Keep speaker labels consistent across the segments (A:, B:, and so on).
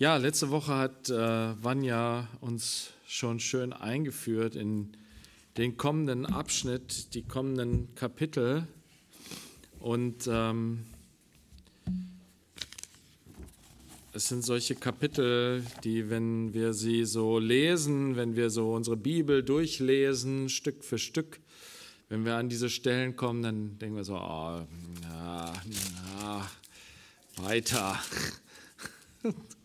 A: Ja, letzte Woche hat äh, Vanja uns schon schön eingeführt in den kommenden Abschnitt, die kommenden Kapitel. Und ähm, es sind solche Kapitel, die, wenn wir sie so lesen, wenn wir so unsere Bibel durchlesen, Stück für Stück, wenn wir an diese Stellen kommen, dann denken wir so, oh, na, na, weiter.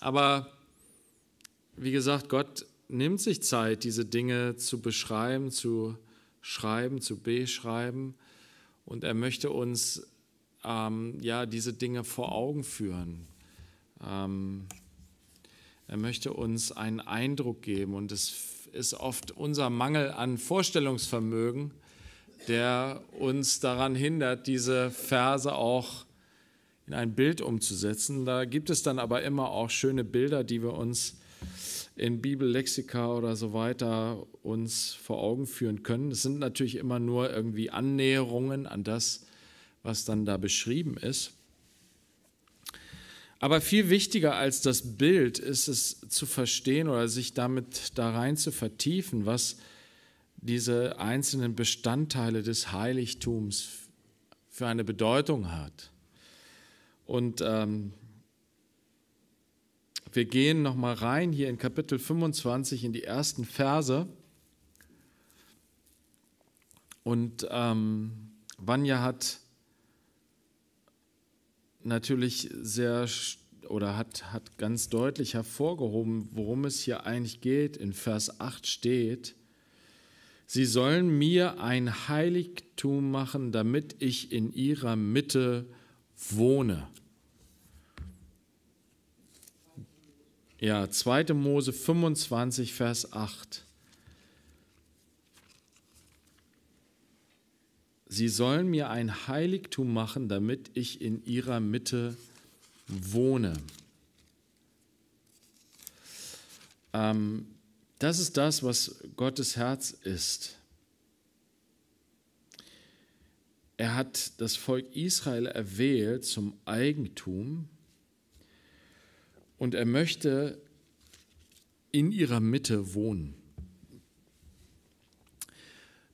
A: Aber wie gesagt, Gott nimmt sich Zeit, diese Dinge zu beschreiben, zu schreiben, zu beschreiben. Und er möchte uns ähm, ja, diese Dinge vor Augen führen. Ähm, er möchte uns einen Eindruck geben. Und es ist oft unser Mangel an Vorstellungsvermögen, der uns daran hindert, diese Verse auch zu in ein Bild umzusetzen. Da gibt es dann aber immer auch schöne Bilder, die wir uns in Bibellexika oder so weiter uns vor Augen führen können. Es sind natürlich immer nur irgendwie Annäherungen an das, was dann da beschrieben ist. Aber viel wichtiger als das Bild ist es zu verstehen oder sich damit da rein zu vertiefen, was diese einzelnen Bestandteile des Heiligtums für eine Bedeutung hat. Und ähm, wir gehen nochmal rein hier in Kapitel 25 in die ersten Verse. Und ähm, Vanya hat natürlich sehr oder hat, hat ganz deutlich hervorgehoben, worum es hier eigentlich geht. In Vers 8 steht, Sie sollen mir ein Heiligtum machen, damit ich in ihrer Mitte wohne. Ja, 2. Mose 25, Vers 8. Sie sollen mir ein Heiligtum machen, damit ich in ihrer Mitte wohne. Ähm, das ist das, was Gottes Herz ist. Er hat das Volk Israel erwählt zum Eigentum und er möchte in ihrer Mitte wohnen.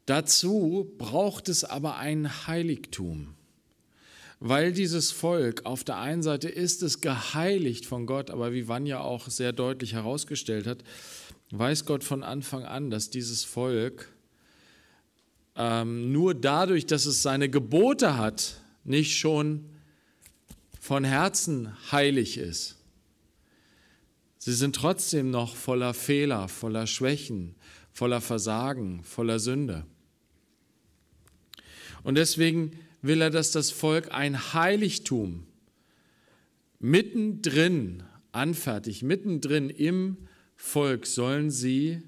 A: Dazu braucht es aber ein Heiligtum, weil dieses Volk auf der einen Seite ist es geheiligt von Gott, aber wie Vanja auch sehr deutlich herausgestellt hat, weiß Gott von Anfang an, dass dieses Volk ähm, nur dadurch, dass es seine Gebote hat, nicht schon von Herzen heilig ist. Sie sind trotzdem noch voller Fehler, voller Schwächen, voller Versagen, voller Sünde. Und deswegen will er, dass das Volk ein Heiligtum mittendrin anfertigt, mittendrin im Volk sollen sie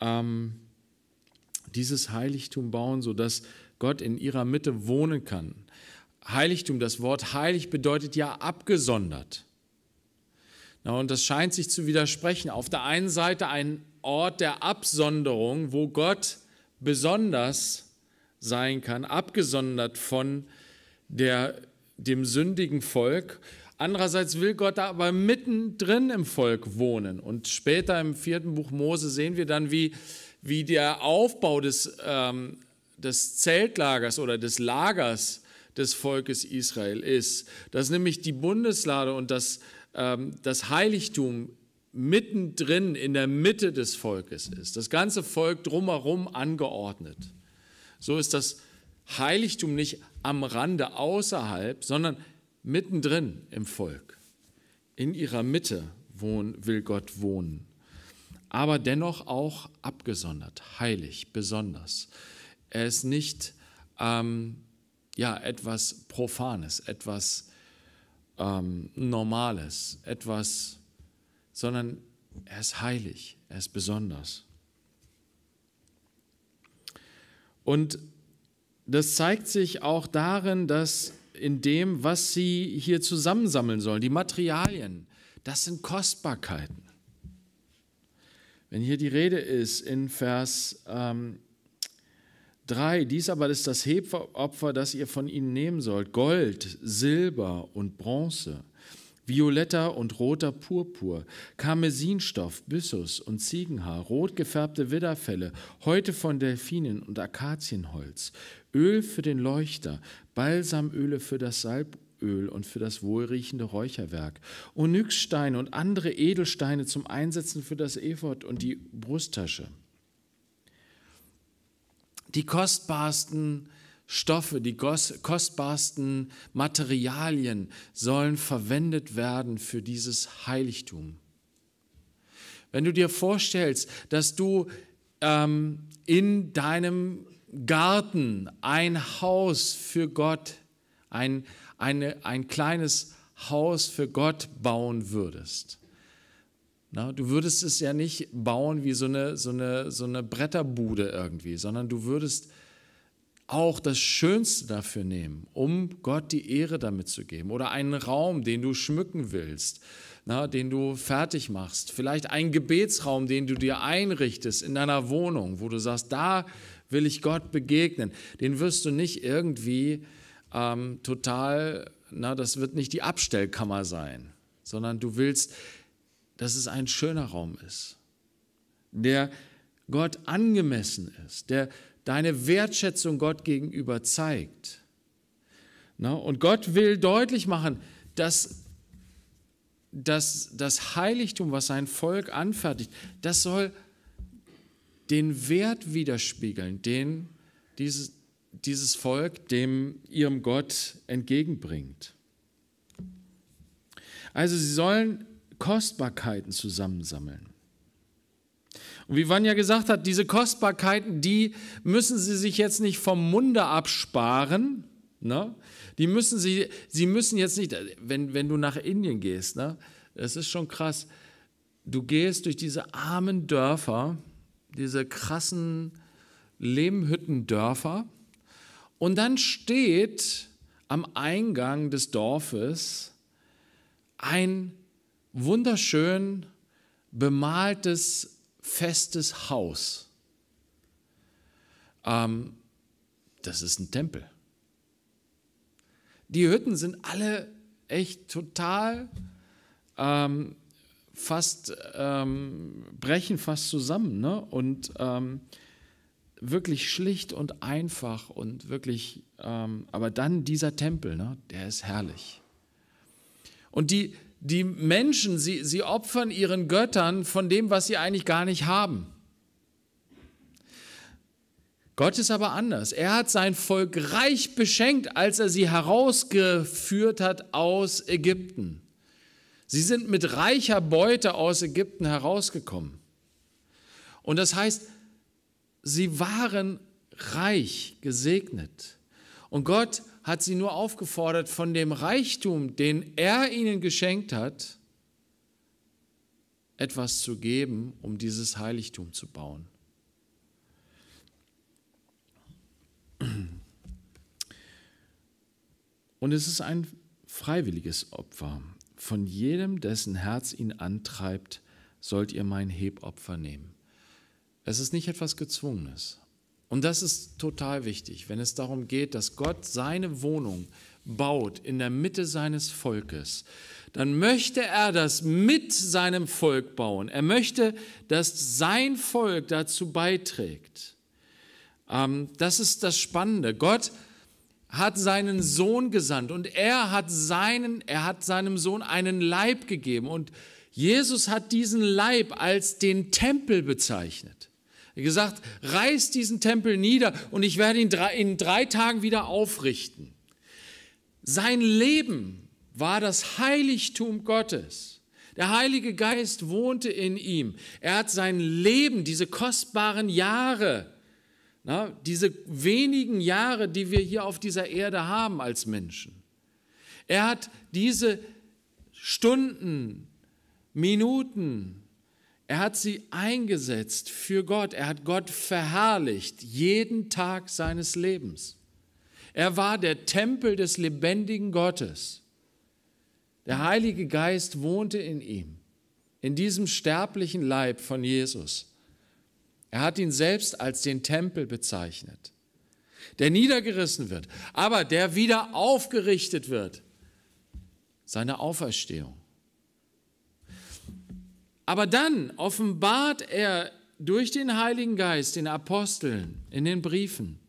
A: ähm, dieses Heiligtum bauen, sodass Gott in ihrer Mitte wohnen kann. Heiligtum, das Wort heilig bedeutet ja abgesondert. Na, und das scheint sich zu widersprechen. Auf der einen Seite ein Ort der Absonderung, wo Gott besonders sein kann, abgesondert von der, dem sündigen Volk. Andererseits will Gott aber mittendrin im Volk wohnen. Und später im vierten Buch Mose sehen wir dann, wie wie der Aufbau des, ähm, des Zeltlagers oder des Lagers des Volkes Israel ist. Dass nämlich die Bundeslade und das, ähm, das Heiligtum mittendrin in der Mitte des Volkes ist. Das ganze Volk drumherum angeordnet. So ist das Heiligtum nicht am Rande außerhalb, sondern mittendrin im Volk. In ihrer Mitte wohnen, will Gott wohnen aber dennoch auch abgesondert, heilig, besonders. Er ist nicht ähm, ja, etwas Profanes, etwas ähm, Normales, etwas, sondern er ist heilig, er ist besonders. Und das zeigt sich auch darin, dass in dem, was sie hier zusammensammeln sollen, die Materialien, das sind Kostbarkeiten. Wenn hier die Rede ist in Vers ähm, 3, dies aber ist das Hebopfer, das ihr von ihnen nehmen sollt, Gold, Silber und Bronze, violetter und roter Purpur, Karmesinstoff, Byssus und Ziegenhaar, rot gefärbte Widderfelle, Häute von Delfinen und Akazienholz, Öl für den Leuchter, Balsamöle für das Salböl, Öl und für das wohlriechende Räucherwerk, Onyxsteine und andere Edelsteine zum Einsetzen für das Efod und die Brusttasche. Die kostbarsten Stoffe, die kostbarsten Materialien sollen verwendet werden für dieses Heiligtum. Wenn du dir vorstellst, dass du ähm, in deinem Garten ein Haus für Gott, ein eine, ein kleines Haus für Gott bauen würdest. Na, du würdest es ja nicht bauen wie so eine, so, eine, so eine Bretterbude irgendwie, sondern du würdest auch das Schönste dafür nehmen, um Gott die Ehre damit zu geben. Oder einen Raum, den du schmücken willst, na, den du fertig machst. Vielleicht einen Gebetsraum, den du dir einrichtest in deiner Wohnung, wo du sagst, da will ich Gott begegnen. Den wirst du nicht irgendwie ähm, total, na, das wird nicht die Abstellkammer sein, sondern du willst, dass es ein schöner Raum ist, der Gott angemessen ist, der deine Wertschätzung Gott gegenüber zeigt. Na, und Gott will deutlich machen, dass, dass das Heiligtum, was sein Volk anfertigt, das soll den Wert widerspiegeln, den dieses, dieses Volk dem ihrem Gott entgegenbringt. Also sie sollen Kostbarkeiten zusammensammeln. Und wie Vanja gesagt hat, diese Kostbarkeiten, die müssen sie sich jetzt nicht vom Munde absparen. Ne? Die müssen sie, sie müssen jetzt nicht, wenn, wenn du nach Indien gehst, ne? das ist schon krass. Du gehst durch diese armen Dörfer, diese krassen Lehmhüttendörfer und dann steht am Eingang des Dorfes ein wunderschön bemaltes, festes Haus. Ähm, das ist ein Tempel. Die Hütten sind alle echt total ähm, fast, ähm, brechen fast zusammen. Ne? Und ähm, wirklich schlicht und einfach und wirklich, ähm, aber dann dieser Tempel, ne, der ist herrlich. Und die, die Menschen, sie, sie opfern ihren Göttern von dem, was sie eigentlich gar nicht haben. Gott ist aber anders. Er hat sein Volk reich beschenkt, als er sie herausgeführt hat aus Ägypten. Sie sind mit reicher Beute aus Ägypten herausgekommen. Und das heißt, sie waren reich gesegnet. Und Gott hat sie nur aufgefordert, von dem Reichtum, den er ihnen geschenkt hat, etwas zu geben, um dieses Heiligtum zu bauen. Und es ist ein freiwilliges Opfer. Von jedem, dessen Herz ihn antreibt, sollt ihr mein Hebopfer nehmen. Es ist nicht etwas Gezwungenes. Und das ist total wichtig, wenn es darum geht, dass Gott seine Wohnung baut in der Mitte seines Volkes, dann möchte er das mit seinem Volk bauen. Er möchte, dass sein Volk dazu beiträgt. Ähm, das ist das Spannende. Gott hat seinen Sohn gesandt und er hat, seinen, er hat seinem Sohn einen Leib gegeben. Und Jesus hat diesen Leib als den Tempel bezeichnet. Er hat gesagt, reiß diesen Tempel nieder und ich werde ihn in drei Tagen wieder aufrichten. Sein Leben war das Heiligtum Gottes. Der Heilige Geist wohnte in ihm. Er hat sein Leben, diese kostbaren Jahre, na, diese wenigen Jahre, die wir hier auf dieser Erde haben als Menschen, er hat diese Stunden, Minuten, er hat sie eingesetzt für Gott. Er hat Gott verherrlicht jeden Tag seines Lebens. Er war der Tempel des lebendigen Gottes. Der Heilige Geist wohnte in ihm, in diesem sterblichen Leib von Jesus. Er hat ihn selbst als den Tempel bezeichnet, der niedergerissen wird, aber der wieder aufgerichtet wird. Seine Auferstehung. Aber dann offenbart er durch den Heiligen Geist den Aposteln in den Briefen,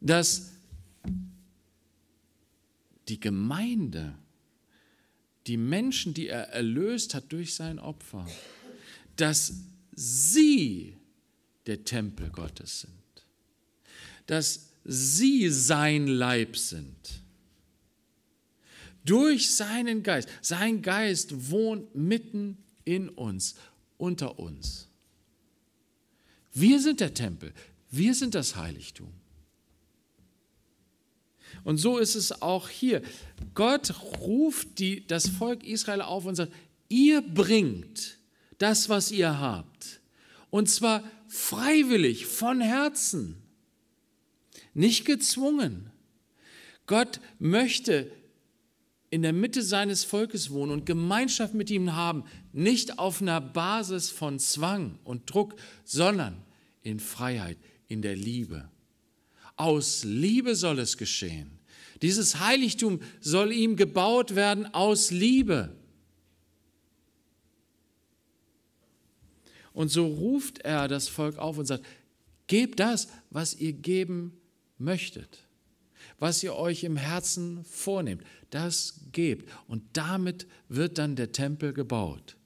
A: dass die Gemeinde, die Menschen, die er erlöst hat durch sein Opfer, dass sie der Tempel Gottes sind, dass sie sein Leib sind durch seinen Geist. Sein Geist wohnt mitten in uns, unter uns. Wir sind der Tempel, wir sind das Heiligtum. Und so ist es auch hier. Gott ruft die, das Volk Israel auf und sagt, ihr bringt das, was ihr habt. Und zwar freiwillig, von Herzen, nicht gezwungen. Gott möchte in der Mitte seines Volkes wohnen und Gemeinschaft mit ihm haben, nicht auf einer Basis von Zwang und Druck, sondern in Freiheit, in der Liebe. Aus Liebe soll es geschehen. Dieses Heiligtum soll ihm gebaut werden aus Liebe. Und so ruft er das Volk auf und sagt, gebt das, was ihr geben möchtet was ihr euch im Herzen vornehmt, das gebt. Und damit wird dann der Tempel gebaut.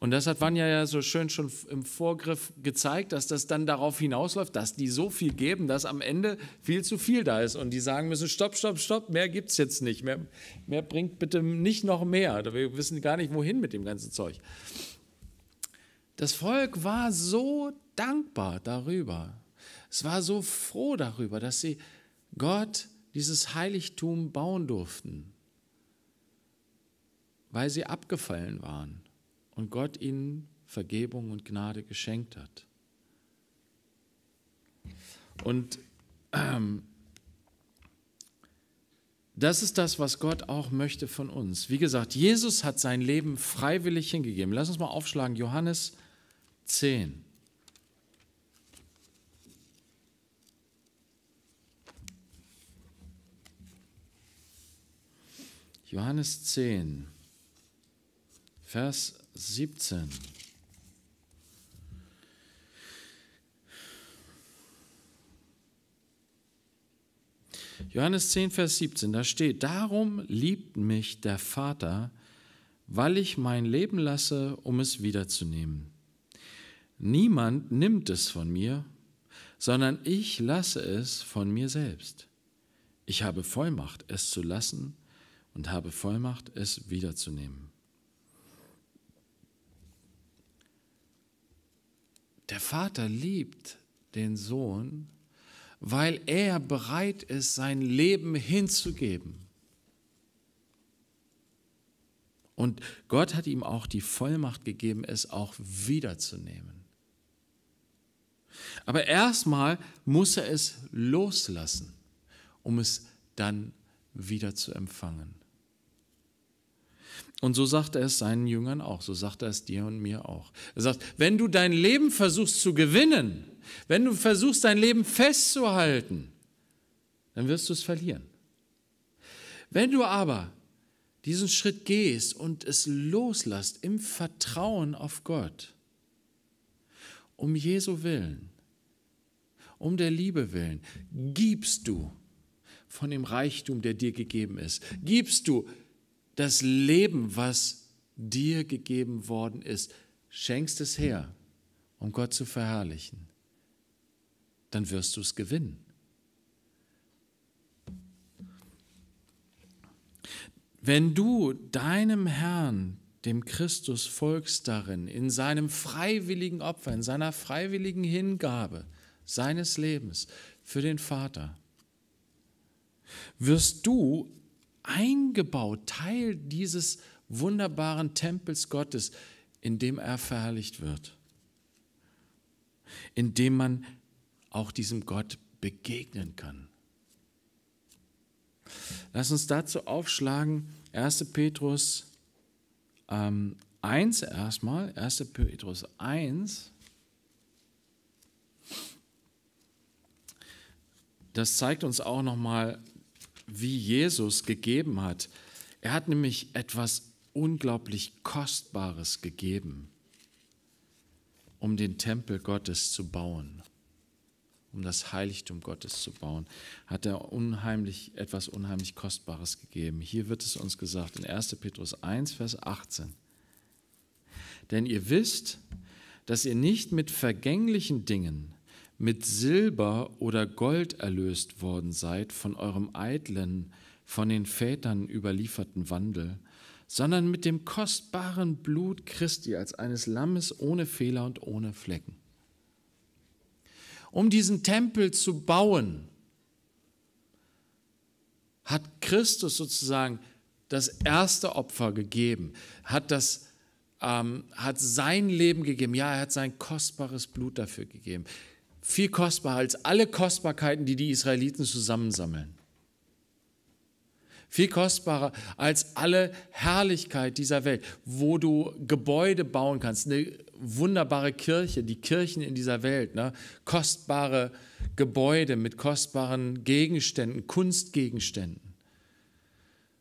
A: Und das hat Vanja ja so schön schon im Vorgriff gezeigt, dass das dann darauf hinausläuft, dass die so viel geben, dass am Ende viel zu viel da ist. Und die sagen müssen, stopp, stopp, stopp, mehr gibt es jetzt nicht. Mehr, mehr bringt bitte nicht noch mehr. Also wir wissen gar nicht, wohin mit dem ganzen Zeug. Das Volk war so dankbar darüber. Es war so froh darüber, dass sie Gott dieses Heiligtum bauen durften, weil sie abgefallen waren und Gott ihnen Vergebung und Gnade geschenkt hat. Und ähm, das ist das, was Gott auch möchte von uns. Wie gesagt, Jesus hat sein Leben freiwillig hingegeben. Lass uns mal aufschlagen, Johannes 10. Johannes 10, Vers 17. Johannes 10, Vers 17, da steht, darum liebt mich der Vater, weil ich mein Leben lasse, um es wiederzunehmen. Niemand nimmt es von mir, sondern ich lasse es von mir selbst. Ich habe Vollmacht, es zu lassen und habe Vollmacht, es wiederzunehmen. Der Vater liebt den Sohn, weil er bereit ist, sein Leben hinzugeben. Und Gott hat ihm auch die Vollmacht gegeben, es auch wiederzunehmen. Aber erstmal muss er es loslassen, um es dann wieder zu empfangen. Und so sagt er es seinen Jüngern auch, so sagt er es dir und mir auch. Er sagt, wenn du dein Leben versuchst zu gewinnen, wenn du versuchst dein Leben festzuhalten, dann wirst du es verlieren. Wenn du aber diesen Schritt gehst und es loslässt im Vertrauen auf Gott, um Jesu willen, um der Liebe willen, gibst du von dem Reichtum, der dir gegeben ist, gibst du das Leben, was dir gegeben worden ist, schenkst es her, um Gott zu verherrlichen, dann wirst du es gewinnen. Wenn du deinem Herrn, dem Christus, folgst darin, in seinem freiwilligen Opfer, in seiner freiwilligen Hingabe seines Lebens für den Vater, wirst du eingebaut, Teil dieses wunderbaren Tempels Gottes, in dem er verherrlicht wird, in dem man auch diesem Gott begegnen kann. Lass uns dazu aufschlagen, 1. Petrus ähm, 1 erstmal, 1. Petrus 1. Das zeigt uns auch nochmal, wie Jesus gegeben hat. Er hat nämlich etwas unglaublich Kostbares gegeben, um den Tempel Gottes zu bauen, um das Heiligtum Gottes zu bauen, hat er unheimlich, etwas unheimlich Kostbares gegeben. Hier wird es uns gesagt in 1. Petrus 1, Vers 18. Denn ihr wisst, dass ihr nicht mit vergänglichen Dingen, mit Silber oder Gold erlöst worden seid von eurem eitlen, von den Vätern überlieferten Wandel, sondern mit dem kostbaren Blut Christi als eines Lammes ohne Fehler und ohne Flecken. Um diesen Tempel zu bauen, hat Christus sozusagen das erste Opfer gegeben, hat, das, ähm, hat sein Leben gegeben, ja, er hat sein kostbares Blut dafür gegeben viel kostbarer als alle Kostbarkeiten, die die Israeliten zusammensammeln. Viel kostbarer als alle Herrlichkeit dieser Welt, wo du Gebäude bauen kannst, eine wunderbare Kirche, die Kirchen in dieser Welt, ne? kostbare Gebäude mit kostbaren Gegenständen, Kunstgegenständen.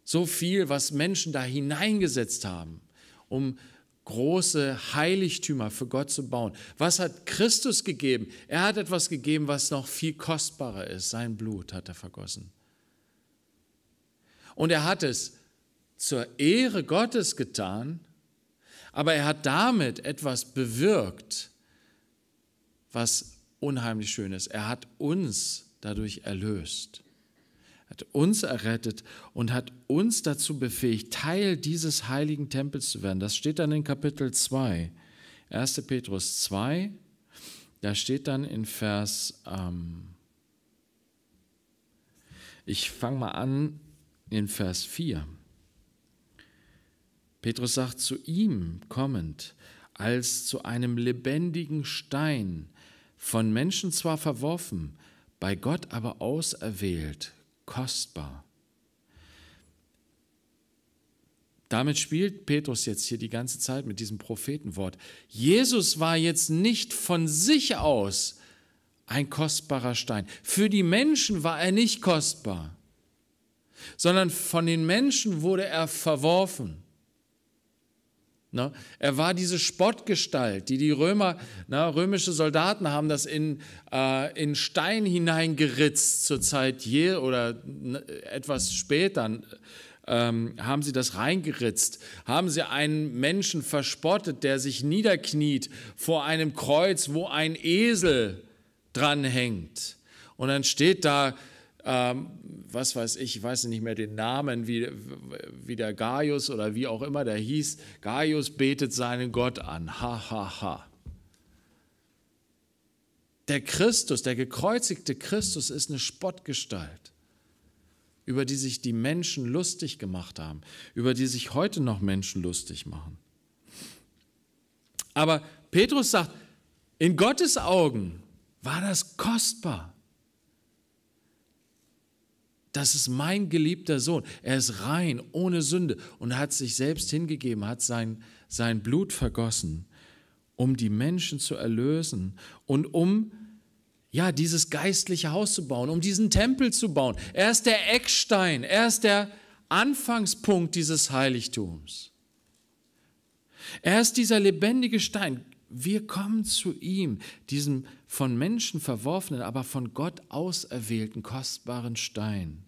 A: So viel, was Menschen da hineingesetzt haben, um große Heiligtümer für Gott zu bauen. Was hat Christus gegeben? Er hat etwas gegeben, was noch viel kostbarer ist. Sein Blut hat er vergossen. Und er hat es zur Ehre Gottes getan, aber er hat damit etwas bewirkt, was unheimlich schön ist. Er hat uns dadurch erlöst hat uns errettet und hat uns dazu befähigt, Teil dieses heiligen Tempels zu werden. Das steht dann in Kapitel 2, 1. Petrus 2, da steht dann in Vers, ähm, ich fange mal an in Vers 4. Petrus sagt zu ihm kommend, als zu einem lebendigen Stein, von Menschen zwar verworfen, bei Gott aber auserwählt, kostbar. Damit spielt Petrus jetzt hier die ganze Zeit mit diesem Prophetenwort. Jesus war jetzt nicht von sich aus ein kostbarer Stein. Für die Menschen war er nicht kostbar, sondern von den Menschen wurde er verworfen. Ne? Er war diese Spottgestalt, die die Römer, ne, römische Soldaten haben das in, äh, in Stein hineingeritzt zur Zeit je oder ne, etwas später ähm, haben sie das reingeritzt, haben sie einen Menschen verspottet, der sich niederkniet vor einem Kreuz, wo ein Esel dranhängt. Und dann steht da, ähm, was weiß ich, ich weiß nicht mehr den Namen, wie, wie der Gaius oder wie auch immer der hieß, Gaius betet seinen Gott an. Ha, ha, ha. Der Christus, der gekreuzigte Christus ist eine Spottgestalt, über die sich die Menschen lustig gemacht haben, über die sich heute noch Menschen lustig machen. Aber Petrus sagt, in Gottes Augen war das kostbar das ist mein geliebter Sohn. Er ist rein, ohne Sünde und hat sich selbst hingegeben, hat sein, sein Blut vergossen, um die Menschen zu erlösen und um ja, dieses geistliche Haus zu bauen, um diesen Tempel zu bauen. Er ist der Eckstein, er ist der Anfangspunkt dieses Heiligtums. Er ist dieser lebendige Stein. Wir kommen zu ihm, diesem von Menschen verworfenen, aber von Gott auserwählten kostbaren Stein.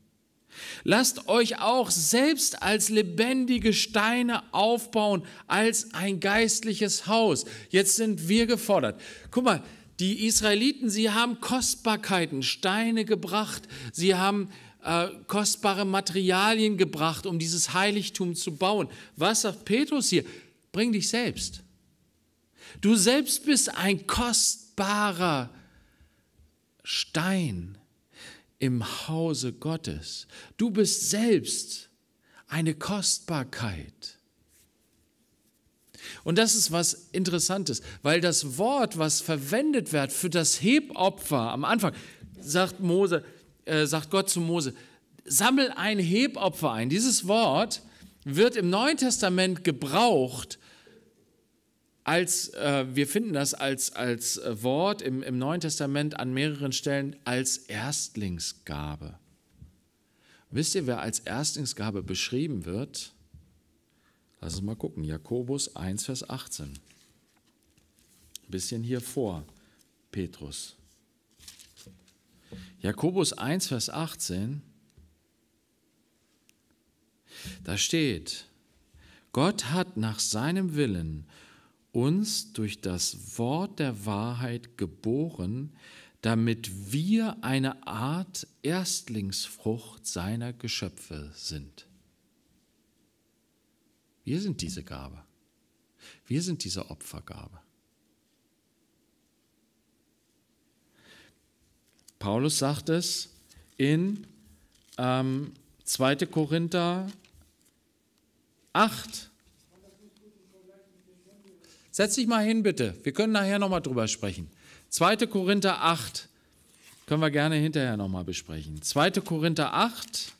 A: Lasst euch auch selbst als lebendige Steine aufbauen, als ein geistliches Haus. Jetzt sind wir gefordert. Guck mal, die Israeliten, sie haben Kostbarkeiten, Steine gebracht, sie haben äh, kostbare Materialien gebracht, um dieses Heiligtum zu bauen. Was sagt Petrus hier? Bring dich selbst. Du selbst bist ein kostbarer Stein im Hause Gottes. Du bist selbst eine Kostbarkeit. Und das ist was Interessantes, weil das Wort, was verwendet wird für das Hebopfer, am Anfang sagt Mose, äh, sagt Gott zu Mose, sammel ein Hebopfer ein. Dieses Wort wird im Neuen Testament gebraucht, als, äh, wir finden das als, als äh, Wort im, im Neuen Testament an mehreren Stellen als Erstlingsgabe. Wisst ihr, wer als Erstlingsgabe beschrieben wird? Lass uns mal gucken. Jakobus 1, Vers 18. Ein bisschen hier vor Petrus. Jakobus 1, Vers 18. Da steht, Gott hat nach seinem Willen uns durch das Wort der Wahrheit geboren, damit wir eine Art Erstlingsfrucht seiner Geschöpfe sind. Wir sind diese Gabe. Wir sind diese Opfergabe. Paulus sagt es in ähm, 2. Korinther 8, Setz dich mal hin, bitte. Wir können nachher nochmal drüber sprechen. 2. Korinther 8 können wir gerne hinterher nochmal besprechen. 2. Korinther 8,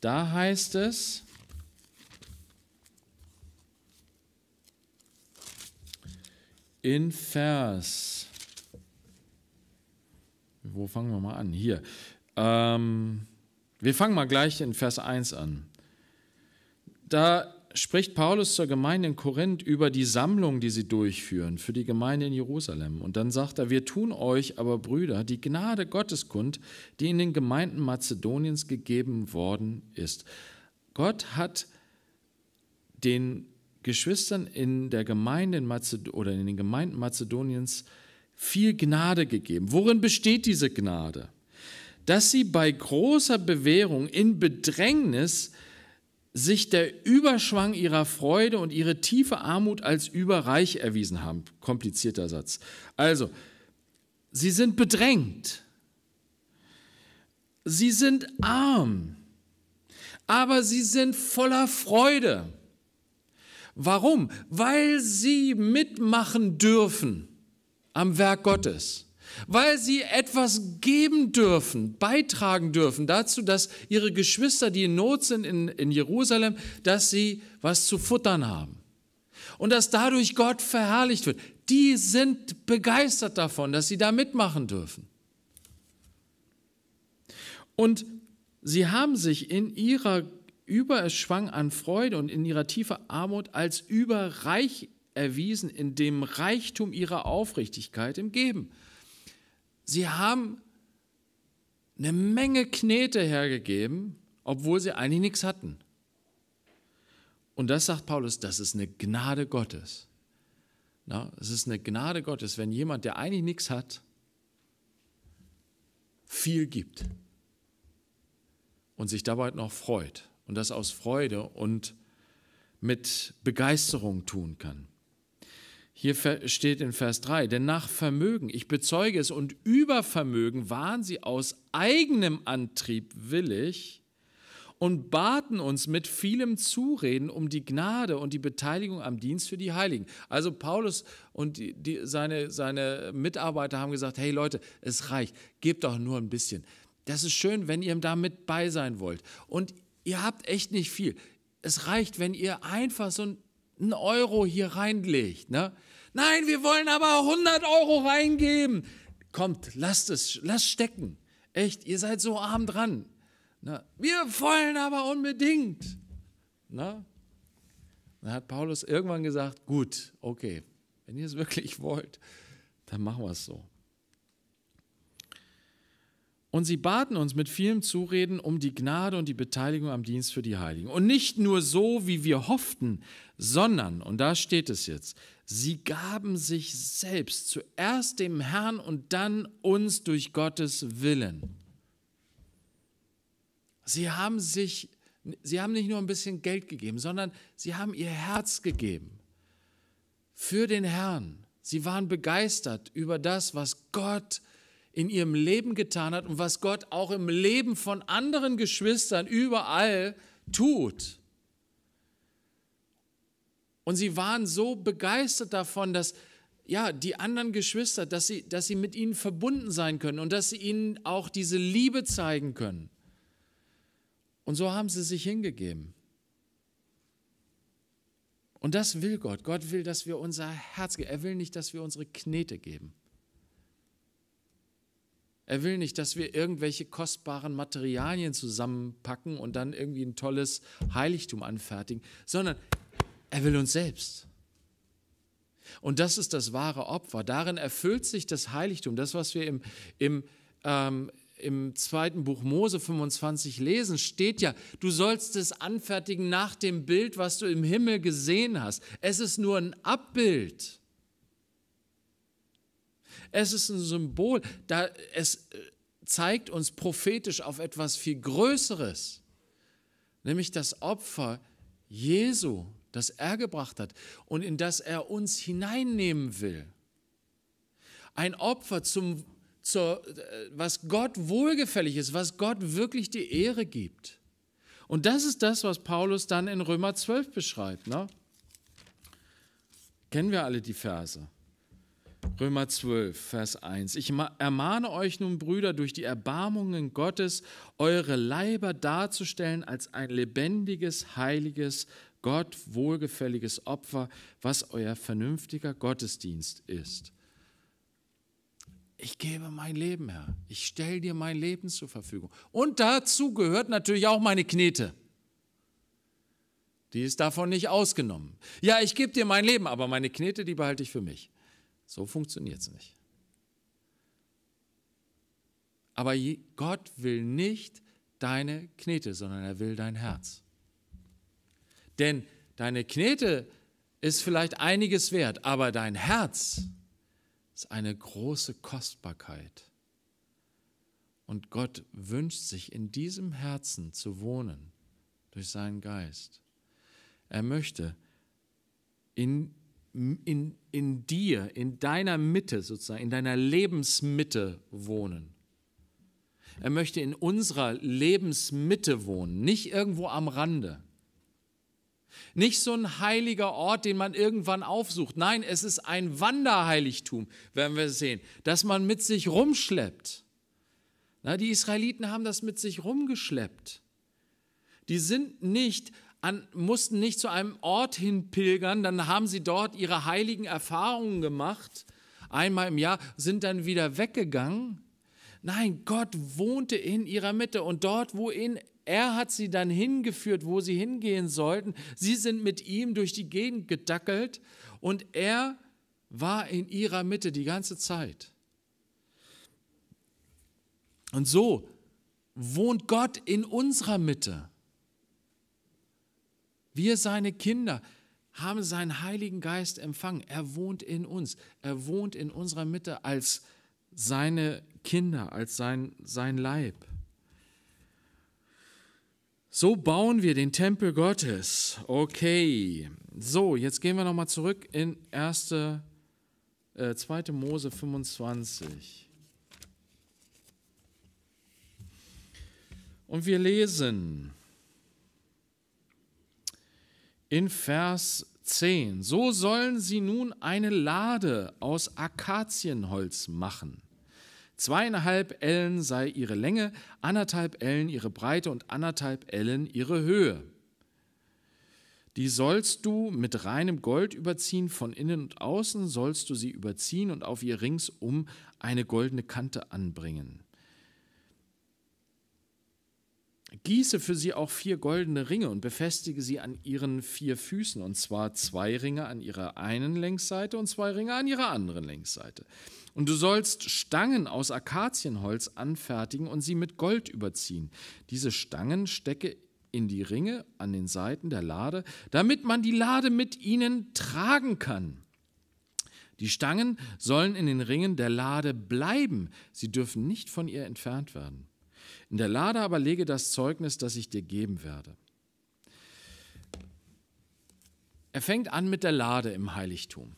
A: da heißt es, in Vers. Wo fangen wir mal an? Hier. Ähm, wir fangen mal gleich in Vers 1 an. Da spricht Paulus zur Gemeinde in Korinth über die Sammlung, die sie durchführen für die Gemeinde in Jerusalem. Und dann sagt er, wir tun euch aber, Brüder, die Gnade Gottes kund, die in den Gemeinden Mazedoniens gegeben worden ist. Gott hat den Geschwistern in der Gemeinde in oder in den Gemeinden Mazedoniens viel Gnade gegeben. Worin besteht diese Gnade? Dass sie bei großer Bewährung in Bedrängnis sich der Überschwang ihrer Freude und ihre tiefe Armut als überreich erwiesen haben. Komplizierter Satz. Also, sie sind bedrängt. Sie sind arm. Aber sie sind voller Freude. Warum? Weil sie mitmachen dürfen am Werk Gottes weil sie etwas geben dürfen, beitragen dürfen dazu, dass ihre Geschwister, die in Not sind in, in Jerusalem, dass sie was zu futtern haben. Und dass dadurch Gott verherrlicht wird. Die sind begeistert davon, dass sie da mitmachen dürfen. Und sie haben sich in ihrer Überschwang an Freude und in ihrer tiefer Armut als überreich erwiesen in dem Reichtum ihrer Aufrichtigkeit im Geben. Sie haben eine Menge Knete hergegeben, obwohl sie eigentlich nichts hatten. Und das sagt Paulus, das ist eine Gnade Gottes. es ist eine Gnade Gottes, wenn jemand, der eigentlich nichts hat, viel gibt und sich dabei noch freut und das aus Freude und mit Begeisterung tun kann. Hier steht in Vers 3, denn nach Vermögen, ich bezeuge es, und über Vermögen waren sie aus eigenem Antrieb willig und baten uns mit vielem Zureden um die Gnade und die Beteiligung am Dienst für die Heiligen. Also Paulus und die, die, seine, seine Mitarbeiter haben gesagt, hey Leute, es reicht, gebt doch nur ein bisschen. Das ist schön, wenn ihr da mit bei sein wollt. Und ihr habt echt nicht viel. Es reicht, wenn ihr einfach so ein einen Euro hier reinlegt. Ne? Nein, wir wollen aber 100 Euro reingeben. Kommt, lasst es, lasst stecken. Echt, ihr seid so arm dran. Ne? Wir wollen aber unbedingt. Ne? Dann hat Paulus irgendwann gesagt, gut, okay, wenn ihr es wirklich wollt, dann machen wir es so. Und sie baten uns mit vielem Zureden um die Gnade und die Beteiligung am Dienst für die Heiligen. Und nicht nur so, wie wir hofften, sondern, und da steht es jetzt, sie gaben sich selbst zuerst dem Herrn und dann uns durch Gottes Willen. Sie haben sich, sie haben nicht nur ein bisschen Geld gegeben, sondern sie haben ihr Herz gegeben für den Herrn. Sie waren begeistert über das, was Gott in ihrem Leben getan hat und was Gott auch im Leben von anderen Geschwistern überall tut. Und sie waren so begeistert davon, dass ja, die anderen Geschwister, dass sie, dass sie mit ihnen verbunden sein können und dass sie ihnen auch diese Liebe zeigen können. Und so haben sie sich hingegeben. Und das will Gott. Gott will, dass wir unser Herz geben. Er will nicht, dass wir unsere Knete geben. Er will nicht, dass wir irgendwelche kostbaren Materialien zusammenpacken und dann irgendwie ein tolles Heiligtum anfertigen, sondern er will uns selbst. Und das ist das wahre Opfer. Darin erfüllt sich das Heiligtum, das, was wir im, im, ähm, im zweiten Buch Mose 25 lesen, steht ja, du sollst es anfertigen nach dem Bild, was du im Himmel gesehen hast. Es ist nur ein Abbild. Es ist ein Symbol. Da es äh, zeigt uns prophetisch auf etwas viel Größeres, nämlich das Opfer Jesu, das er gebracht hat und in das er uns hineinnehmen will. Ein Opfer, zum, zur, äh, was Gott wohlgefällig ist, was Gott wirklich die Ehre gibt. Und das ist das, was Paulus dann in Römer 12 beschreibt. Ne? Kennen wir alle die Verse? Römer 12, Vers 1. Ich ermahne euch nun, Brüder, durch die Erbarmungen Gottes, eure Leiber darzustellen als ein lebendiges, heiliges, Gott wohlgefälliges Opfer, was euer vernünftiger Gottesdienst ist. Ich gebe mein Leben her. Ich stelle dir mein Leben zur Verfügung. Und dazu gehört natürlich auch meine Knete. Die ist davon nicht ausgenommen. Ja, ich gebe dir mein Leben, aber meine Knete, die behalte ich für mich. So funktioniert es nicht. Aber Gott will nicht deine Knete, sondern er will dein Herz. Denn deine Knete ist vielleicht einiges wert, aber dein Herz ist eine große Kostbarkeit. Und Gott wünscht sich, in diesem Herzen zu wohnen durch seinen Geist. Er möchte in, in, in dir, in deiner Mitte sozusagen, in deiner Lebensmitte wohnen. Er möchte in unserer Lebensmitte wohnen, nicht irgendwo am Rande. Nicht so ein heiliger Ort, den man irgendwann aufsucht. Nein, es ist ein Wanderheiligtum, werden wir sehen, das man mit sich rumschleppt. Na, die Israeliten haben das mit sich rumgeschleppt. Die sind nicht an, mussten nicht zu einem Ort hinpilgern, dann haben sie dort ihre heiligen Erfahrungen gemacht, einmal im Jahr, sind dann wieder weggegangen. Nein, Gott wohnte in ihrer Mitte und dort, wo ihn er hat sie dann hingeführt, wo sie hingehen sollten. Sie sind mit ihm durch die Gegend gedackelt und er war in ihrer Mitte die ganze Zeit. Und so wohnt Gott in unserer Mitte. Wir, seine Kinder, haben seinen Heiligen Geist empfangen. Er wohnt in uns. Er wohnt in unserer Mitte als seine Kinder, als sein, sein Leib. So bauen wir den Tempel Gottes. Okay. So, jetzt gehen wir nochmal zurück in 1. Äh, 2. Mose 25. Und wir lesen in Vers 10, so sollen sie nun eine Lade aus Akazienholz machen Zweieinhalb Ellen sei ihre Länge, anderthalb Ellen ihre Breite und anderthalb Ellen ihre Höhe. Die sollst du mit reinem Gold überziehen, von innen und außen sollst du sie überziehen und auf ihr ringsum eine goldene Kante anbringen. Gieße für sie auch vier goldene Ringe und befestige sie an ihren vier Füßen, und zwar zwei Ringe an ihrer einen Längsseite und zwei Ringe an ihrer anderen Längsseite. Und du sollst Stangen aus Akazienholz anfertigen und sie mit Gold überziehen. Diese Stangen stecke in die Ringe an den Seiten der Lade, damit man die Lade mit ihnen tragen kann. Die Stangen sollen in den Ringen der Lade bleiben, sie dürfen nicht von ihr entfernt werden. In der Lade aber lege das Zeugnis, das ich dir geben werde. Er fängt an mit der Lade im Heiligtum.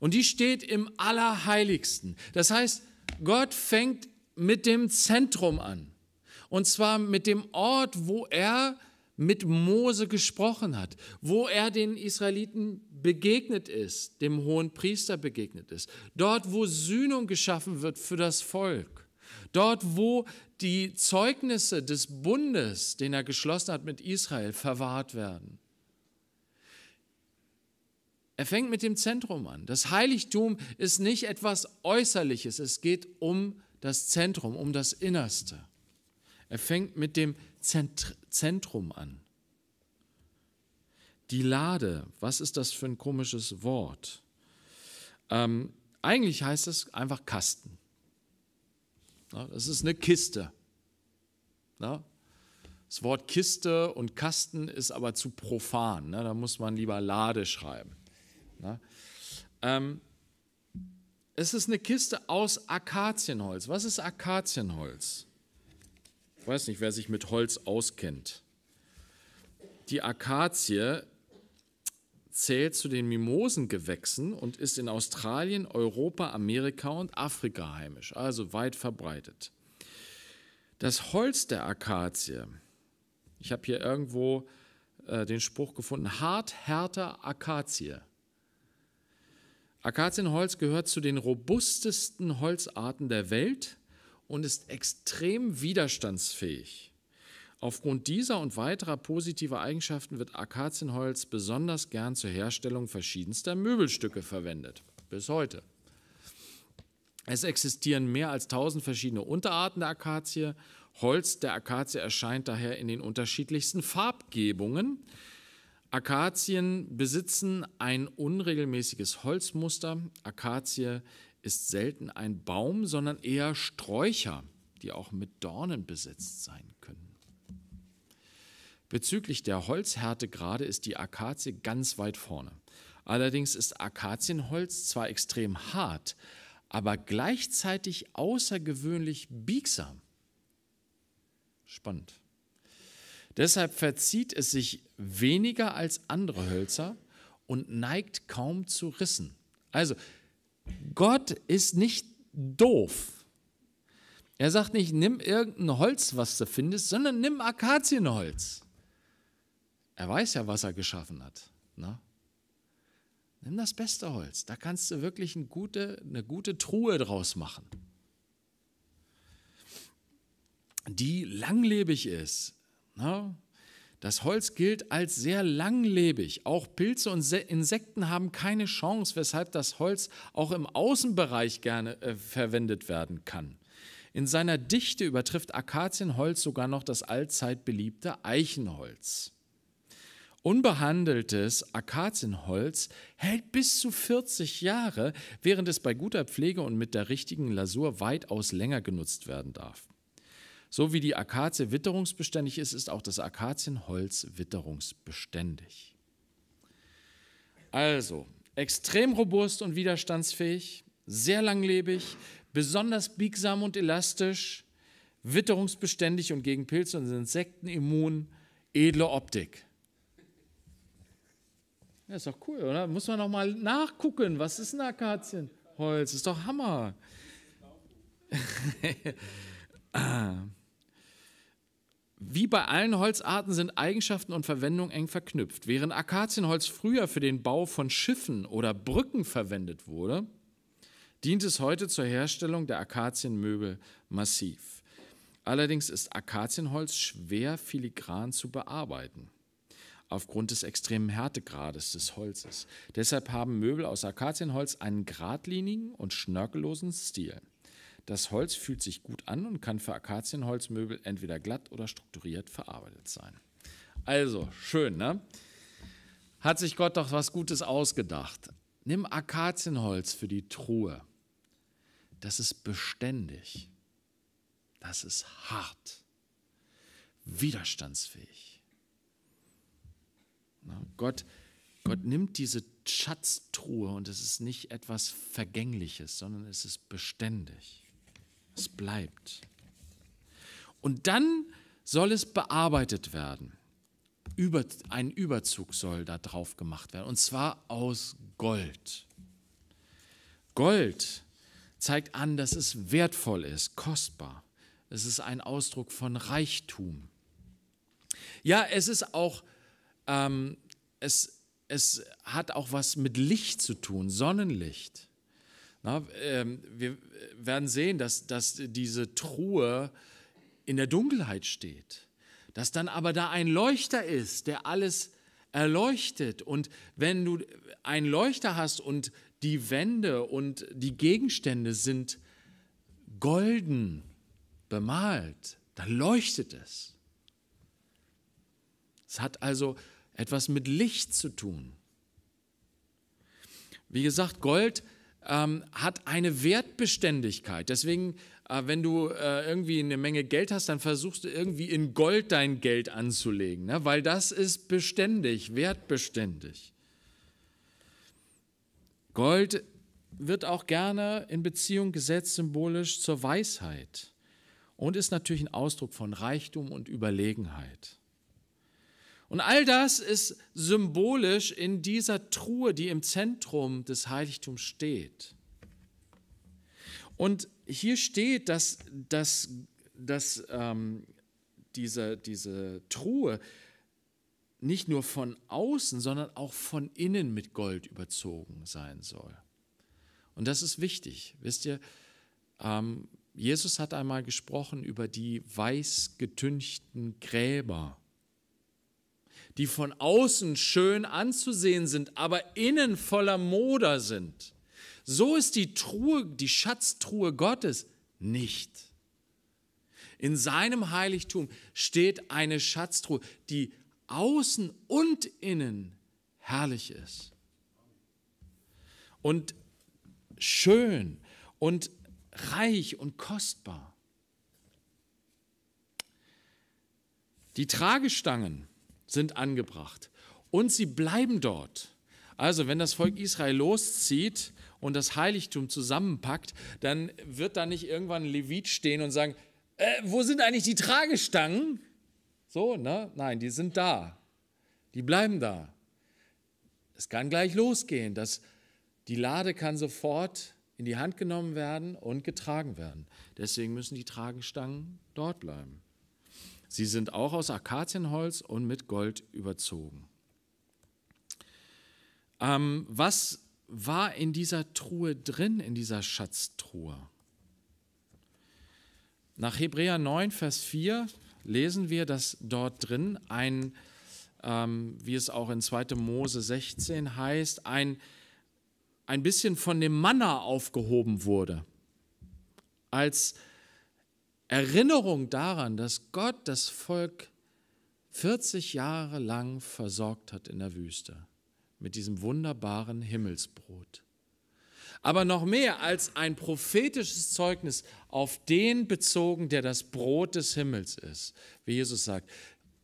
A: Und die steht im Allerheiligsten. Das heißt, Gott fängt mit dem Zentrum an. Und zwar mit dem Ort, wo er mit Mose gesprochen hat, wo er den Israeliten begegnet ist, dem hohen Priester begegnet ist. Dort, wo Sühnung geschaffen wird für das Volk. Dort, wo die Zeugnisse des Bundes, den er geschlossen hat mit Israel, verwahrt werden. Er fängt mit dem Zentrum an. Das Heiligtum ist nicht etwas Äußerliches, es geht um das Zentrum, um das Innerste. Er fängt mit dem Zentrum an. Die Lade, was ist das für ein komisches Wort? Ähm, eigentlich heißt es einfach Kasten. Das ist eine Kiste. Das Wort Kiste und Kasten ist aber zu profan. Da muss man lieber Lade schreiben. Ne? Ähm, es ist eine Kiste aus Akazienholz. Was ist Akazienholz? Ich weiß nicht, wer sich mit Holz auskennt. Die Akazie zählt zu den Mimosengewächsen und ist in Australien, Europa, Amerika und Afrika heimisch, also weit verbreitet. Das Holz der Akazie, ich habe hier irgendwo äh, den Spruch gefunden, hart, härter Akazie. Akazienholz gehört zu den robustesten Holzarten der Welt und ist extrem widerstandsfähig. Aufgrund dieser und weiterer positiver Eigenschaften wird Akazienholz besonders gern zur Herstellung verschiedenster Möbelstücke verwendet. Bis heute. Es existieren mehr als 1000 verschiedene Unterarten der Akazie. Holz der Akazie erscheint daher in den unterschiedlichsten Farbgebungen. Akazien besitzen ein unregelmäßiges Holzmuster. Akazie ist selten ein Baum, sondern eher Sträucher, die auch mit Dornen besetzt sein können. Bezüglich der Holzhärtegrade ist die Akazie ganz weit vorne. Allerdings ist Akazienholz zwar extrem hart, aber gleichzeitig außergewöhnlich biegsam. Spannend. Deshalb verzieht es sich weniger als andere Hölzer und neigt kaum zu Rissen. Also, Gott ist nicht doof. Er sagt nicht, nimm irgendein Holz, was du findest, sondern nimm Akazienholz. Er weiß ja, was er geschaffen hat. Ne? Nimm das beste Holz. Da kannst du wirklich eine gute, eine gute Truhe draus machen, die langlebig ist. Ne? Das Holz gilt als sehr langlebig. Auch Pilze und Insekten haben keine Chance, weshalb das Holz auch im Außenbereich gerne äh, verwendet werden kann. In seiner Dichte übertrifft Akazienholz sogar noch das allzeit beliebte Eichenholz. Unbehandeltes Akazienholz hält bis zu 40 Jahre, während es bei guter Pflege und mit der richtigen Lasur weitaus länger genutzt werden darf. So wie die Akazie witterungsbeständig ist, ist auch das Akazienholz witterungsbeständig. Also, extrem robust und widerstandsfähig, sehr langlebig, besonders biegsam und elastisch, witterungsbeständig und gegen Pilze und Insekten immun, edle Optik. Ja, ist doch cool, oder? Muss man noch mal nachgucken, was ist ein Akazienholz? Ist doch Hammer. ah. Wie bei allen Holzarten sind Eigenschaften und Verwendung eng verknüpft. Während Akazienholz früher für den Bau von Schiffen oder Brücken verwendet wurde, dient es heute zur Herstellung der Akazienmöbel massiv. Allerdings ist Akazienholz schwer filigran zu bearbeiten aufgrund des extremen Härtegrades des Holzes. Deshalb haben Möbel aus Akazienholz einen geradlinigen und schnörkellosen Stil. Das Holz fühlt sich gut an und kann für Akazienholzmöbel entweder glatt oder strukturiert verarbeitet sein. Also, schön, ne? Hat sich Gott doch was Gutes ausgedacht. Nimm Akazienholz für die Truhe. Das ist beständig. Das ist hart. Widerstandsfähig. Na, ne? Gott, Gott nimmt diese Schatztruhe und es ist nicht etwas Vergängliches, sondern es ist beständig. Es bleibt. Und dann soll es bearbeitet werden. Über, ein Überzug soll da drauf gemacht werden, und zwar aus Gold. Gold zeigt an, dass es wertvoll ist, kostbar. Es ist ein Ausdruck von Reichtum. Ja, es ist auch, ähm, es, es hat auch was mit Licht zu tun, Sonnenlicht. Na, ähm, wir werden sehen, dass, dass diese Truhe in der Dunkelheit steht, dass dann aber da ein Leuchter ist, der alles erleuchtet. Und wenn du einen Leuchter hast und die Wände und die Gegenstände sind golden bemalt, dann leuchtet es. Es hat also etwas mit Licht zu tun. Wie gesagt, Gold ist ähm, hat eine Wertbeständigkeit. Deswegen, äh, wenn du äh, irgendwie eine Menge Geld hast, dann versuchst du irgendwie in Gold dein Geld anzulegen, ne? weil das ist beständig, wertbeständig. Gold wird auch gerne in Beziehung gesetzt, symbolisch zur Weisheit und ist natürlich ein Ausdruck von Reichtum und Überlegenheit. Und all das ist symbolisch in dieser Truhe, die im Zentrum des Heiligtums steht. Und hier steht, dass, dass, dass ähm, diese, diese Truhe nicht nur von außen, sondern auch von innen mit Gold überzogen sein soll. Und das ist wichtig. Wisst ihr, ähm, Jesus hat einmal gesprochen über die weiß getünchten Gräber die von außen schön anzusehen sind, aber innen voller Moder sind. So ist die Truhe, die Schatztruhe Gottes nicht. In seinem Heiligtum steht eine Schatztruhe, die außen und innen herrlich ist. Und schön und reich und kostbar. Die Tragestangen sind angebracht. Und sie bleiben dort. Also wenn das Volk Israel loszieht und das Heiligtum zusammenpackt, dann wird da nicht irgendwann ein Levit stehen und sagen, äh, wo sind eigentlich die Tragestangen? So, ne? Nein, die sind da. Die bleiben da. Es kann gleich losgehen. Das, die Lade kann sofort in die Hand genommen werden und getragen werden. Deswegen müssen die Tragestangen dort bleiben. Sie sind auch aus Akazienholz und mit Gold überzogen. Ähm, was war in dieser Truhe drin, in dieser Schatztruhe? Nach Hebräer 9, Vers 4 lesen wir, dass dort drin ein, ähm, wie es auch in 2. Mose 16 heißt, ein, ein bisschen von dem Manna aufgehoben wurde. Als Erinnerung daran, dass Gott das Volk 40 Jahre lang versorgt hat in der Wüste mit diesem wunderbaren Himmelsbrot. Aber noch mehr als ein prophetisches Zeugnis auf den bezogen, der das Brot des Himmels ist. Wie Jesus sagt,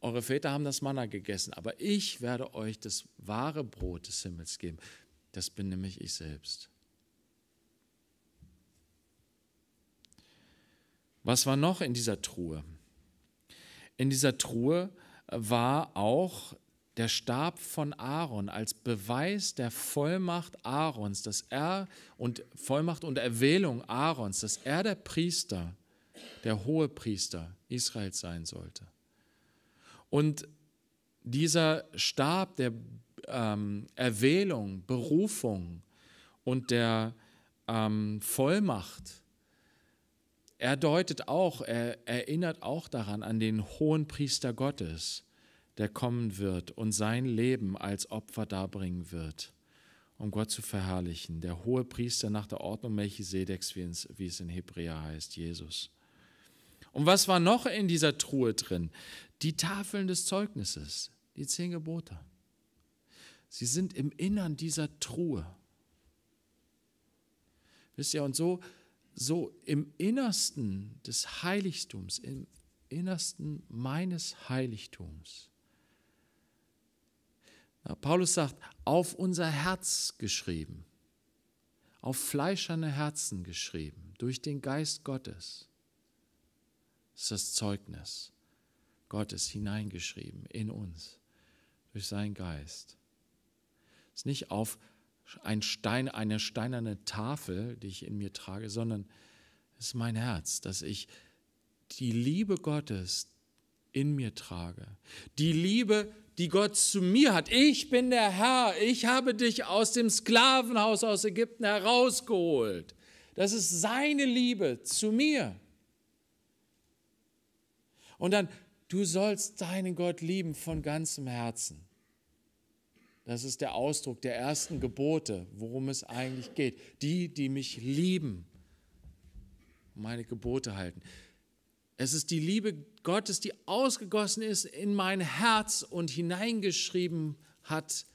A: eure Väter haben das Manna gegessen, aber ich werde euch das wahre Brot des Himmels geben. Das bin nämlich ich selbst. Was war noch in dieser Truhe? In dieser Truhe äh, war auch der Stab von Aaron als Beweis der Vollmacht Aarons, dass er und Vollmacht und Erwählung Aarons, dass er der Priester, der hohe Priester Israels sein sollte. Und dieser Stab der ähm, Erwählung, Berufung und der ähm, Vollmacht er deutet auch, er erinnert auch daran an den hohen Priester Gottes, der kommen wird und sein Leben als Opfer darbringen wird, um Gott zu verherrlichen. Der hohe Priester nach der Ordnung Melchisedeks, wie es in Hebräer heißt, Jesus. Und was war noch in dieser Truhe drin? Die Tafeln des Zeugnisses, die zehn Gebote. Sie sind im Innern dieser Truhe. Wisst ihr, und so so im Innersten des Heiligtums, im Innersten meines Heiligtums. Ja, Paulus sagt, auf unser Herz geschrieben, auf fleischerne Herzen geschrieben, durch den Geist Gottes. Das ist das Zeugnis Gottes hineingeschrieben in uns, durch seinen Geist. Es ist nicht auf ein Stein, eine steinerne Tafel, die ich in mir trage, sondern es ist mein Herz, dass ich die Liebe Gottes in mir trage. Die Liebe, die Gott zu mir hat. Ich bin der Herr. Ich habe dich aus dem Sklavenhaus aus Ägypten herausgeholt. Das ist seine Liebe zu mir. Und dann, du sollst deinen Gott lieben von ganzem Herzen. Das ist der Ausdruck der ersten Gebote, worum es eigentlich geht. Die, die mich lieben, meine Gebote halten. Es ist die Liebe Gottes, die ausgegossen ist in mein Herz und hineingeschrieben hat,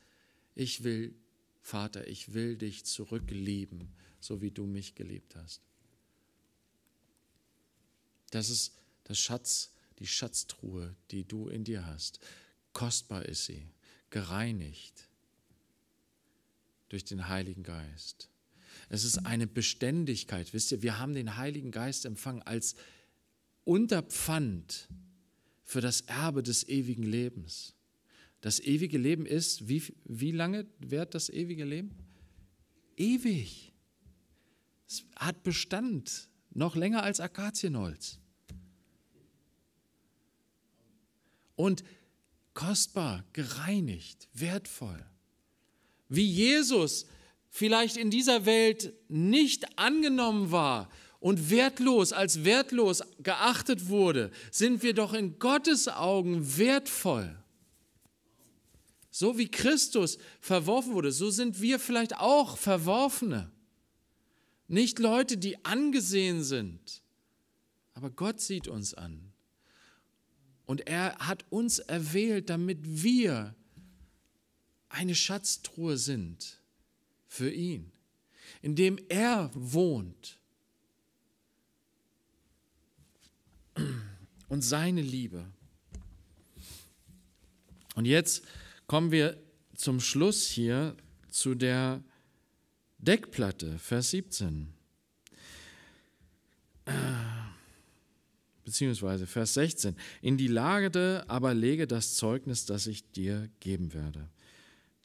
A: ich will, Vater, ich will dich zurücklieben, so wie du mich geliebt hast. Das ist das Schatz, die Schatztruhe, die du in dir hast. Kostbar ist sie gereinigt durch den Heiligen Geist. Es ist eine Beständigkeit. Wisst ihr, wir haben den Heiligen Geist empfangen als Unterpfand für das Erbe des ewigen Lebens. Das ewige Leben ist, wie, wie lange währt das ewige Leben? Ewig. Es hat Bestand, noch länger als Akazienholz. Und kostbar, gereinigt, wertvoll. Wie Jesus vielleicht in dieser Welt nicht angenommen war und wertlos, als wertlos geachtet wurde, sind wir doch in Gottes Augen wertvoll. So wie Christus verworfen wurde, so sind wir vielleicht auch Verworfene. Nicht Leute, die angesehen sind, aber Gott sieht uns an. Und er hat uns erwählt, damit wir eine Schatztruhe sind für ihn, in dem er wohnt und seine Liebe. Und jetzt kommen wir zum Schluss hier zu der Deckplatte, Vers 17 beziehungsweise Vers 16, in die Lage aber lege das Zeugnis, das ich dir geben werde.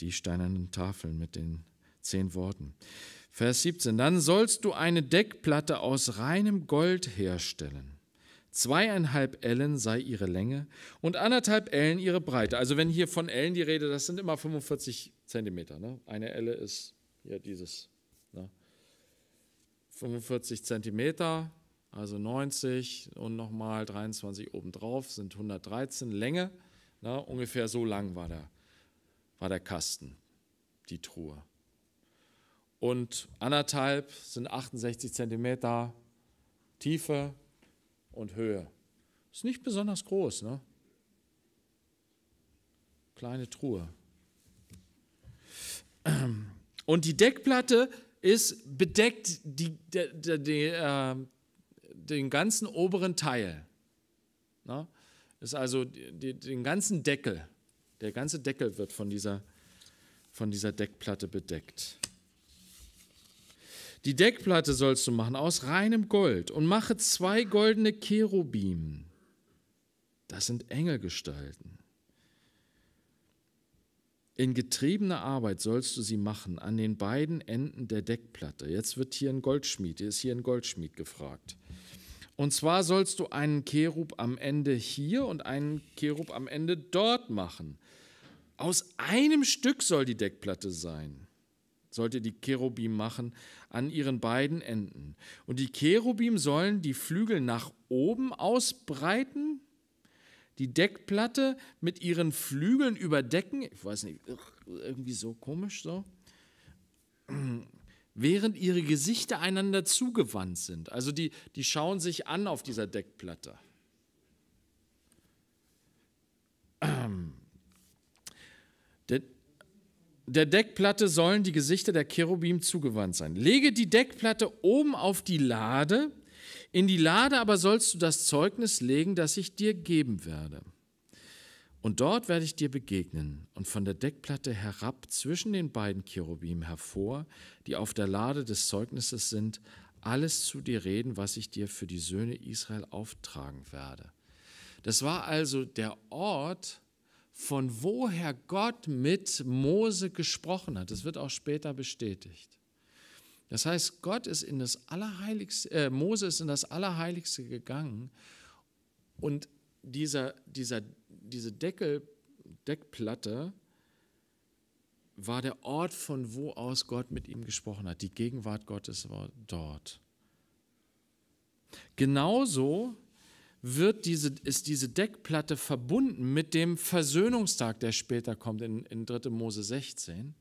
A: Die steinernen Tafeln mit den zehn Worten. Vers 17, dann sollst du eine Deckplatte aus reinem Gold herstellen. Zweieinhalb Ellen sei ihre Länge und anderthalb Ellen ihre Breite. Also wenn hier von Ellen die Rede, das sind immer 45 Zentimeter. Ne? Eine Elle ist ja dieses. Ne? 45 Zentimeter, also 90 und nochmal 23 obendrauf sind 113 Länge. Na, ungefähr so lang war der, war der Kasten, die Truhe. Und anderthalb sind 68 Zentimeter Tiefe und Höhe. Ist nicht besonders groß, ne? Kleine Truhe. Und die Deckplatte ist bedeckt die, die, die, ähm, den ganzen oberen Teil. Na, ne, ist also die, den ganzen Deckel. Der ganze Deckel wird von dieser, von dieser Deckplatte bedeckt. Die Deckplatte sollst du machen aus reinem Gold und mache zwei goldene Cherubim. Das sind Engelgestalten. In getriebener Arbeit sollst du sie machen an den beiden Enden der Deckplatte. Jetzt wird hier ein Goldschmied, hier ist hier ein Goldschmied gefragt. Und zwar sollst du einen Cherub am Ende hier und einen Cherub am Ende dort machen. Aus einem Stück soll die Deckplatte sein, Sollt ihr die Cherubim machen, an ihren beiden Enden. Und die Cherubim sollen die Flügel nach oben ausbreiten, die Deckplatte mit ihren Flügeln überdecken. Ich weiß nicht, irgendwie so komisch so während ihre Gesichter einander zugewandt sind. Also die, die schauen sich an auf dieser Deckplatte. Der, der Deckplatte sollen die Gesichter der Cherubim zugewandt sein. Lege die Deckplatte oben auf die Lade, in die Lade aber sollst du das Zeugnis legen, das ich dir geben werde. Und dort werde ich dir begegnen und von der Deckplatte herab zwischen den beiden Cherubim hervor, die auf der Lade des Zeugnisses sind, alles zu dir reden, was ich dir für die Söhne Israel auftragen werde. Das war also der Ort, von woher Gott mit Mose gesprochen hat. Das wird auch später bestätigt. Das heißt, Gott ist in das Allerheiligste, äh, Mose ist in das Allerheiligste gegangen und dieser, dieser diese Deckel, Deckplatte war der Ort, von wo aus Gott mit ihm gesprochen hat. Die Gegenwart Gottes war dort. Genauso wird diese, ist diese Deckplatte verbunden mit dem Versöhnungstag, der später kommt in, in 3. Mose 16,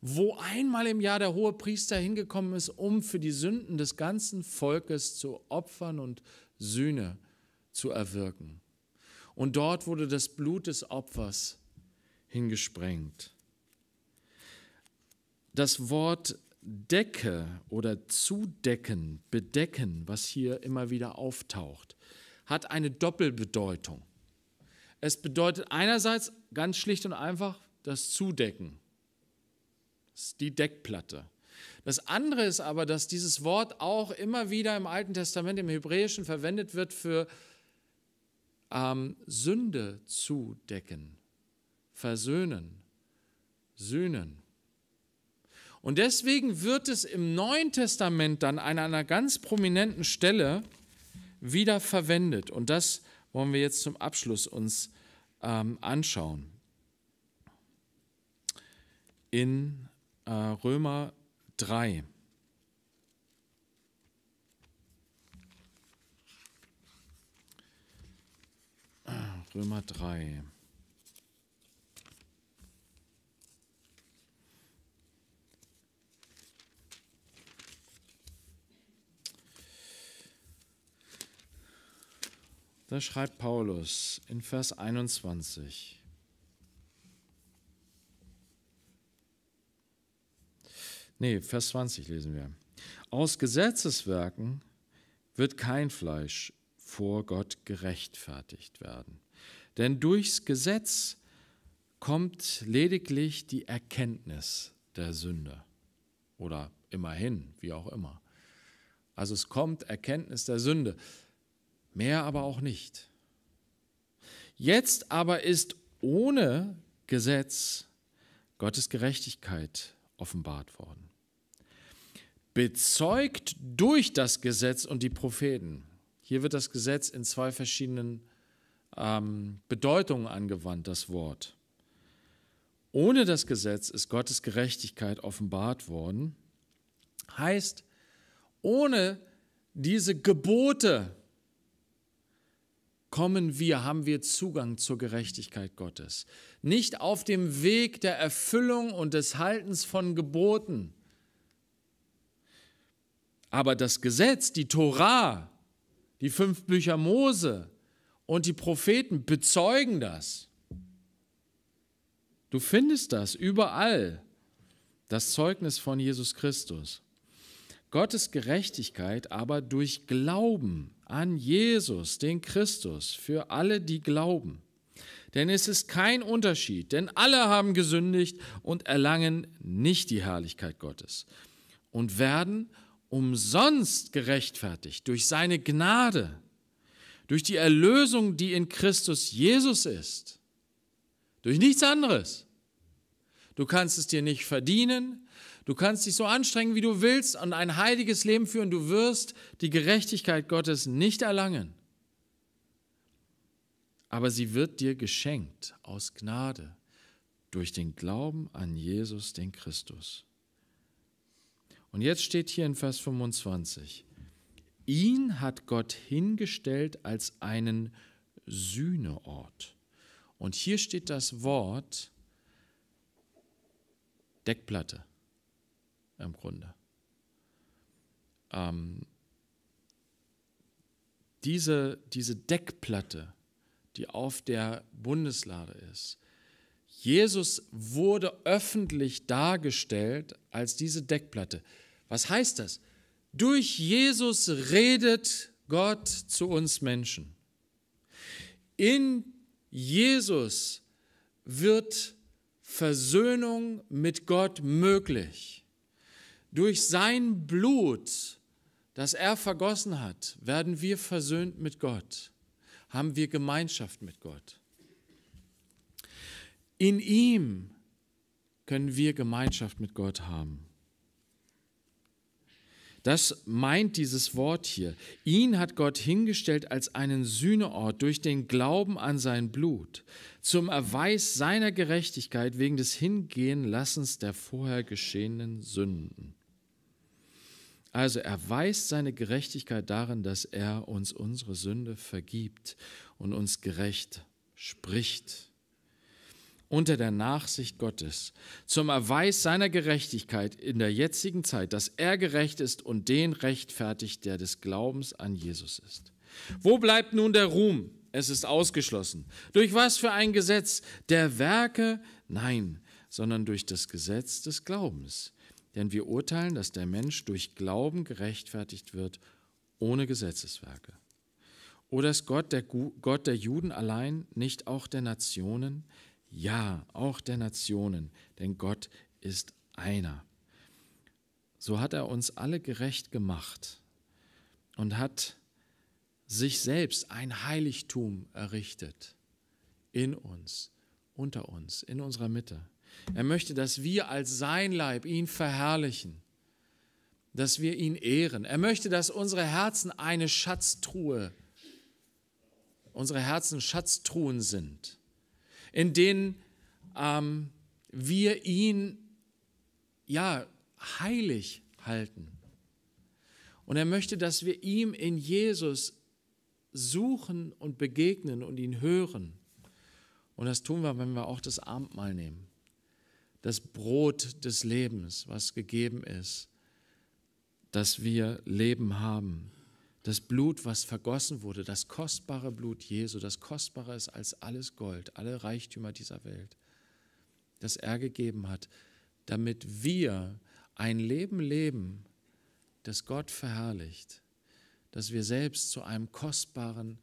A: wo einmal im Jahr der hohe Priester hingekommen ist, um für die Sünden des ganzen Volkes zu opfern und Sühne zu erwirken und dort wurde das Blut des Opfers hingesprengt. Das Wort Decke oder zudecken, bedecken, was hier immer wieder auftaucht, hat eine Doppelbedeutung. Es bedeutet einerseits ganz schlicht und einfach das Zudecken, das ist die Deckplatte. Das andere ist aber, dass dieses Wort auch immer wieder im Alten Testament, im Hebräischen verwendet wird für ähm, Sünde zudecken, versöhnen, sühnen. Und deswegen wird es im Neuen Testament dann an einer ganz prominenten Stelle wieder verwendet. Und das wollen wir jetzt zum Abschluss uns ähm, anschauen. In äh, Römer 3. Römer 3. Da schreibt Paulus in Vers 21. Nee, Vers 20 lesen wir. Aus Gesetzeswerken wird kein Fleisch vor Gott gerechtfertigt werden. Denn durchs Gesetz kommt lediglich die Erkenntnis der Sünde. Oder immerhin, wie auch immer. Also es kommt Erkenntnis der Sünde. Mehr aber auch nicht. Jetzt aber ist ohne Gesetz Gottes Gerechtigkeit offenbart worden. Bezeugt durch das Gesetz und die Propheten. Hier wird das Gesetz in zwei verschiedenen ähm, Bedeutung angewandt, das Wort. Ohne das Gesetz ist Gottes Gerechtigkeit offenbart worden. Heißt, ohne diese Gebote kommen wir, haben wir Zugang zur Gerechtigkeit Gottes. Nicht auf dem Weg der Erfüllung und des Haltens von Geboten. Aber das Gesetz, die Torah, die fünf Bücher Mose, und die Propheten bezeugen das. Du findest das überall, das Zeugnis von Jesus Christus. Gottes Gerechtigkeit aber durch Glauben an Jesus, den Christus, für alle, die glauben. Denn es ist kein Unterschied, denn alle haben gesündigt und erlangen nicht die Herrlichkeit Gottes und werden umsonst gerechtfertigt durch seine Gnade durch die Erlösung, die in Christus Jesus ist, durch nichts anderes. Du kannst es dir nicht verdienen, du kannst dich so anstrengen, wie du willst und ein heiliges Leben führen, du wirst die Gerechtigkeit Gottes nicht erlangen. Aber sie wird dir geschenkt aus Gnade durch den Glauben an Jesus, den Christus. Und jetzt steht hier in Vers 25, Ihn hat Gott hingestellt als einen Sühneort. Und hier steht das Wort Deckplatte im Grunde. Ähm, diese, diese Deckplatte, die auf der Bundeslade ist, Jesus wurde öffentlich dargestellt als diese Deckplatte. Was heißt das? Durch Jesus redet Gott zu uns Menschen. In Jesus wird Versöhnung mit Gott möglich. Durch sein Blut, das er vergossen hat, werden wir versöhnt mit Gott, haben wir Gemeinschaft mit Gott. In ihm können wir Gemeinschaft mit Gott haben. Das meint dieses Wort hier. Ihn hat Gott hingestellt als einen Sühneort durch den Glauben an sein Blut, zum Erweis seiner Gerechtigkeit wegen des Hingehenlassens der vorher geschehenen Sünden. Also er weist seine Gerechtigkeit darin, dass er uns unsere Sünde vergibt und uns gerecht spricht unter der Nachsicht Gottes, zum Erweis seiner Gerechtigkeit in der jetzigen Zeit, dass er gerecht ist und den rechtfertigt, der des Glaubens an Jesus ist. Wo bleibt nun der Ruhm? Es ist ausgeschlossen. Durch was für ein Gesetz? Der Werke? Nein, sondern durch das Gesetz des Glaubens. Denn wir urteilen, dass der Mensch durch Glauben gerechtfertigt wird, ohne Gesetzeswerke. Oder ist Gott der Gott der Juden allein, nicht auch der Nationen? ja, auch der Nationen, denn Gott ist einer. So hat er uns alle gerecht gemacht und hat sich selbst ein Heiligtum errichtet in uns, unter uns, in unserer Mitte. Er möchte, dass wir als sein Leib ihn verherrlichen, dass wir ihn ehren. Er möchte, dass unsere Herzen eine Schatztruhe, unsere Herzen Schatztruhen sind in denen ähm, wir ihn ja heilig halten. Und er möchte, dass wir ihm in Jesus suchen und begegnen und ihn hören. Und das tun wir, wenn wir auch das Abendmahl nehmen. Das Brot des Lebens, was gegeben ist, dass wir Leben haben das Blut, was vergossen wurde, das kostbare Blut Jesu, das kostbare ist als alles Gold, alle Reichtümer dieser Welt, das er gegeben hat, damit wir ein Leben leben, das Gott verherrlicht, dass wir selbst zu einem kostbaren,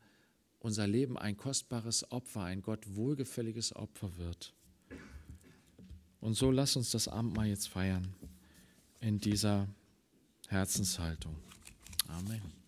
A: unser Leben ein kostbares Opfer, ein Gott wohlgefälliges Opfer wird. Und so lass uns das mal jetzt feiern in dieser Herzenshaltung. Amen.